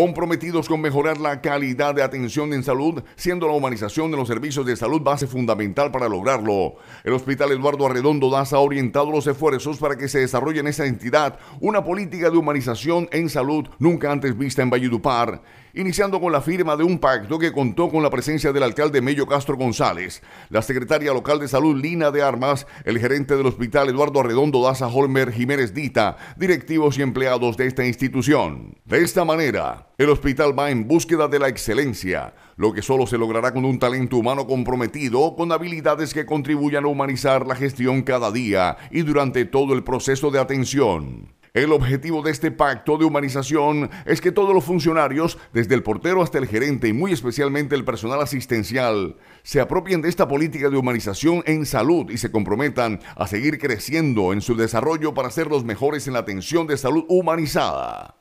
comprometidos con mejorar la calidad de atención en salud, siendo la humanización de los servicios de salud base fundamental para lograrlo. El Hospital Eduardo Arredondo DAS ha orientado los esfuerzos para que se desarrolle en esa entidad una política de humanización en salud nunca antes vista en Valledupar iniciando con la firma de un pacto que contó con la presencia del alcalde Mello Castro González, la secretaria local de salud Lina de Armas, el gerente del hospital Eduardo Arredondo Daza Holmer Jiménez Dita, directivos y empleados de esta institución. De esta manera, el hospital va en búsqueda de la excelencia, lo que solo se logrará con un talento humano comprometido, con habilidades que contribuyan a humanizar la gestión cada día y durante todo el proceso de atención. El objetivo de este pacto de humanización es que todos los funcionarios, desde el portero hasta el gerente y muy especialmente el personal asistencial, se apropien de esta política de humanización en salud y se comprometan a seguir creciendo en su desarrollo para ser los mejores en la atención de salud humanizada.